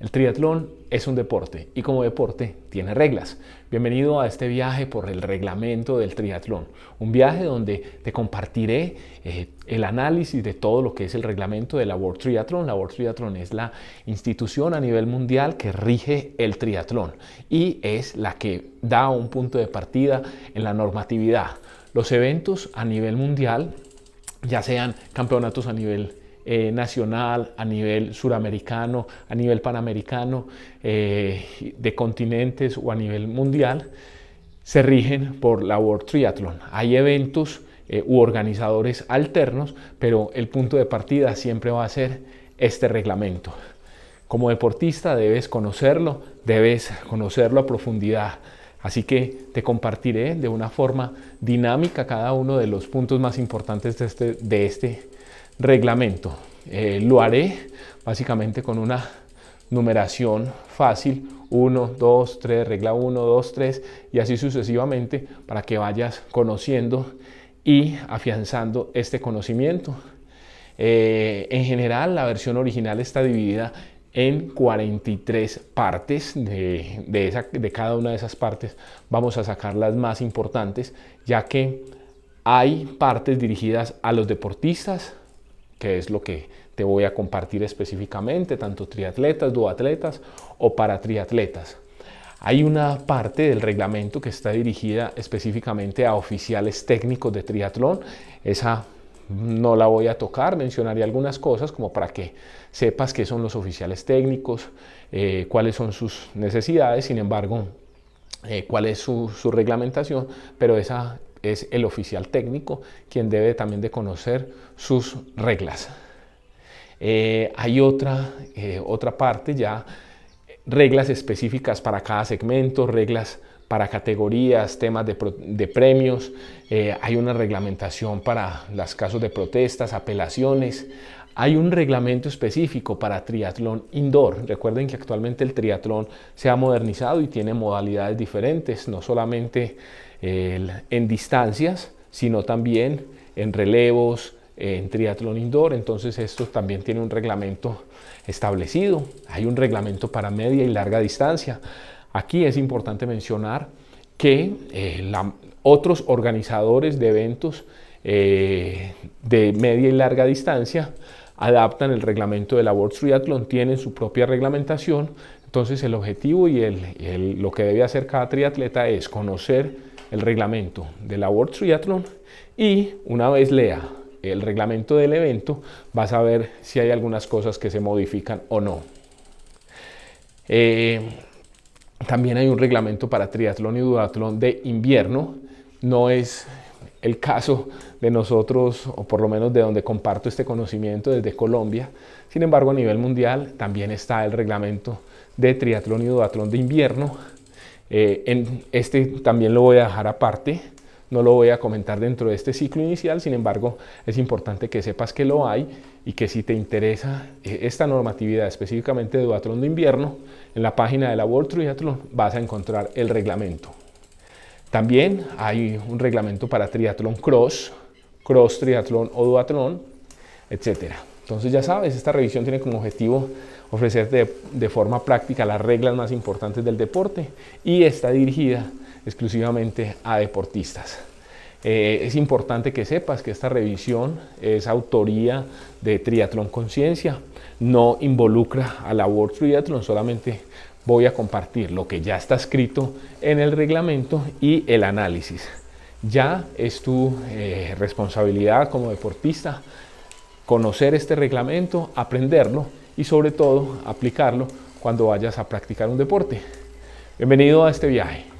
El triatlón es un deporte y como deporte tiene reglas. Bienvenido a este viaje por el reglamento del triatlón. Un viaje donde te compartiré eh, el análisis de todo lo que es el reglamento de la World Triathlon. La World Triathlon es la institución a nivel mundial que rige el triatlón y es la que da un punto de partida en la normatividad. Los eventos a nivel mundial, ya sean campeonatos a nivel eh, nacional, a nivel suramericano, a nivel panamericano, eh, de continentes o a nivel mundial, se rigen por la World Triathlon. Hay eventos eh, u organizadores alternos, pero el punto de partida siempre va a ser este reglamento. Como deportista debes conocerlo, debes conocerlo a profundidad. Así que te compartiré de una forma dinámica cada uno de los puntos más importantes de este, de este reglamento. Eh, lo haré básicamente con una numeración fácil, 1, 2, 3, regla 1, 2, 3 y así sucesivamente para que vayas conociendo y afianzando este conocimiento. Eh, en general, la versión original está dividida en 43 partes. De, de, cada una de esas partes vamos a sacar las más importantes, ya que hay partes dirigidas a los deportistas, que es lo que te voy a compartir específicamente, tanto triatletas, duatletas o para triatletas. Hay una parte del reglamento que está dirigida específicamente a oficiales técnicos de triatlón. Esa no la voy a tocar, mencionaré algunas cosas como para que sepas qué son los oficiales técnicos, eh, cuáles son sus necesidades, sin embargo, eh, cuál es su, su, reglamentación, pero esa es el oficial técnico quien debe también de conocer sus reglas. Eh, hay otra, eh, otra parte ya, reglas específicas para cada segmento, reglas para categorías, temas de, premios, eh, hay una reglamentación para los casos de protestas, apelaciones, hay un reglamento específico para triatlón indoor. Recuerden que actualmente el triatlón se ha modernizado y tiene modalidades diferentes, no solamente en distancias, sino también en relevos, en triatlón indoor. Entonces esto también tiene un reglamento establecido. Hay un reglamento para media y larga distancia. Aquí es importante mencionar que eh, otros organizadores de eventos eh, de media y larga distancia adaptan el reglamento de la World Triathlon, tienen su propia reglamentación. Entonces el objetivo y lo que debe hacer cada triatleta es conocer el reglamento de la World Triathlon y una vez lea el reglamento del evento vas a ver si hay algunas cosas que se modifican o no. Eh, también hay un reglamento para triatlón y duatlón de invierno. No es el caso de nosotros, o por lo menos de donde comparto este conocimiento desde Colombia. Sin embargo, a nivel mundial también está el reglamento de triatlón y duatlón de invierno eh, en este también lo voy a dejar aparte, no lo voy a comentar dentro de este ciclo inicial, sin embargo es importante que sepas que lo hay y que si te interesa eh, esta normatividad específicamente de duatlón de invierno, en la página de la World Triathlon vas a encontrar el reglamento. También hay un reglamento para triatlón cross, cross triatlón o duatlón, etcétera. Entonces ya sabes, esta revisión tiene como objetivo ofrecerte de, forma práctica las reglas más importantes del deporte y está dirigida exclusivamente a deportistas. Eh, es importante que sepas que esta revisión es autoría de Triatlón Conciencia, no involucra a la World Triathlon, solamente voy a compartir lo que ya está escrito en el reglamento y el análisis. Ya es tu eh, responsabilidad como deportista conocer este reglamento, aprenderlo y sobre todo aplicarlo cuando vayas a practicar un deporte. Bienvenido a este viaje.